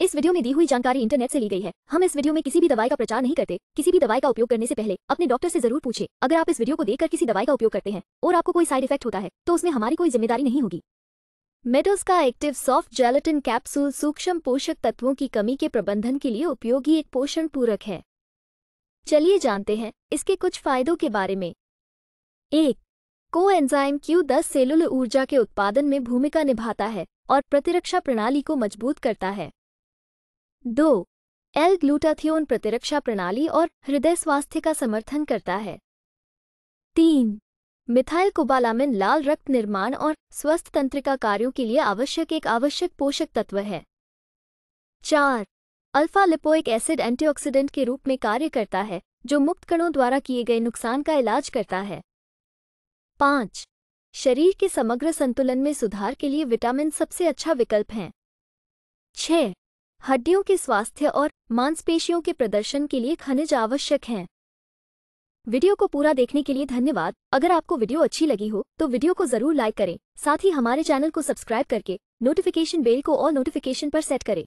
इस वीडियो में दी हुई जानकारी इंटरनेट से ली गई है हम इस वीडियो में किसी भी दवाई का प्रचार नहीं करते किसी भी दवाई का उपयोग करने से पहले अपने डॉक्टर से जरूर पूछे अगर आप इस वीडियो को देखकर किसी दवाई का उपयोग करते हैं और आपको कोई साइड इफेक्ट होता है तो उसमें हमारी कोई जिम्मेदारी नहीं होगी मेडोस का एक्टिव सॉफ्ट जेलेटिन कैप्सूल सूक्ष्म पोषक तत्वों की कमी के प्रबंधन के लिए उपयोगी एक पोषण पूरक है चलिए जानते हैं इसके कुछ फायदों के बारे में एक को एंजाइम क्यू दस सेलुलर ऊर्जा के उत्पादन में भूमिका निभाता है और प्रतिरक्षा प्रणाली को मजबूत करता है दो एल ग्लूटाथियोन प्रतिरक्षा प्रणाली और हृदय स्वास्थ्य का समर्थन करता है तीन मिथाइल कोबालामिन लाल रक्त निर्माण और स्वस्थ तंत्रिका कार्यों के लिए आवश्यक एक आवश्यक पोषक तत्व है चार अल्फा लिपोइक एसिड एंटीऑक्सीडेंट के रूप में कार्य करता है जो मुक्त कणों द्वारा किए गए नुकसान का इलाज करता है पाँच शरीर के समग्र संतुलन में सुधार के लिए विटामिन सबसे अच्छा विकल्प हैं छः हड्डियों के स्वास्थ्य और मांसपेशियों के प्रदर्शन के लिए खनिज आवश्यक हैं वीडियो को पूरा देखने के लिए धन्यवाद अगर आपको वीडियो अच्छी लगी हो तो वीडियो को जरूर लाइक करें साथ ही हमारे चैनल को सब्सक्राइब करके नोटिफिकेशन बेल को और नोटिफिकेशन पर सेट करें